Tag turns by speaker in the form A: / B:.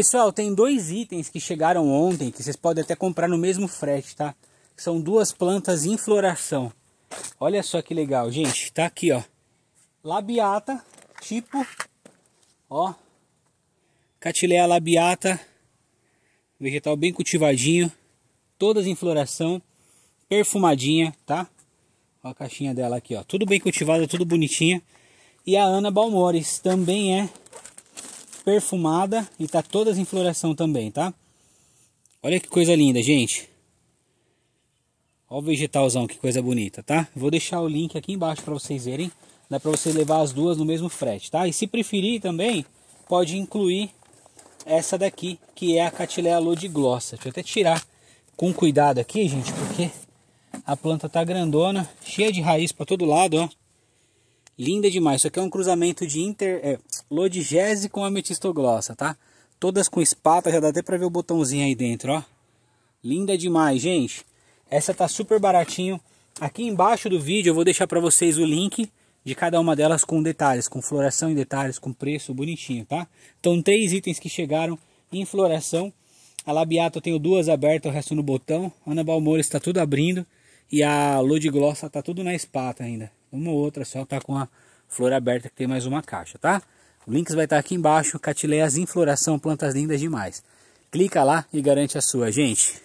A: Pessoal, tem dois itens que chegaram ontem que vocês podem até comprar no mesmo frete, tá? São duas plantas em floração. Olha só que legal, gente. Tá aqui, ó. Labiata, tipo, ó. Catiléa labiata, vegetal bem cultivadinho, todas em floração, perfumadinha, tá? Ó a caixinha dela aqui, ó. Tudo bem cultivada, tudo bonitinha. E a Ana Balmores também é perfumada e tá todas em floração também, tá? Olha que coisa linda, gente. Olha o vegetalzão, que coisa bonita, tá? Vou deixar o link aqui embaixo para vocês verem. Dá para você levar as duas no mesmo frete, tá? E se preferir também, pode incluir essa daqui, que é a Catilea lodiglosса. Deixa eu até tirar com cuidado aqui, gente, porque a planta tá grandona, cheia de raiz para todo lado, ó. Linda demais. Isso aqui é um cruzamento de inter, é, Lodigese com ametistoglossa, tá? Todas com espata, já dá até pra ver o botãozinho aí dentro, ó. Linda demais, gente. Essa tá super baratinho. Aqui embaixo do vídeo eu vou deixar pra vocês o link de cada uma delas com detalhes, com floração em detalhes, com preço bonitinho, tá? Então, três itens que chegaram em floração. A Labiato eu tenho duas abertas, o resto no botão. A Ana Balmores está tudo abrindo. E a Lodiglossa está tudo na espata ainda. Uma ou outra só tá com a flor aberta que tem mais uma caixa, tá? O links vai estar tá aqui embaixo, catileias em floração, plantas lindas demais. Clica lá e garante a sua, gente.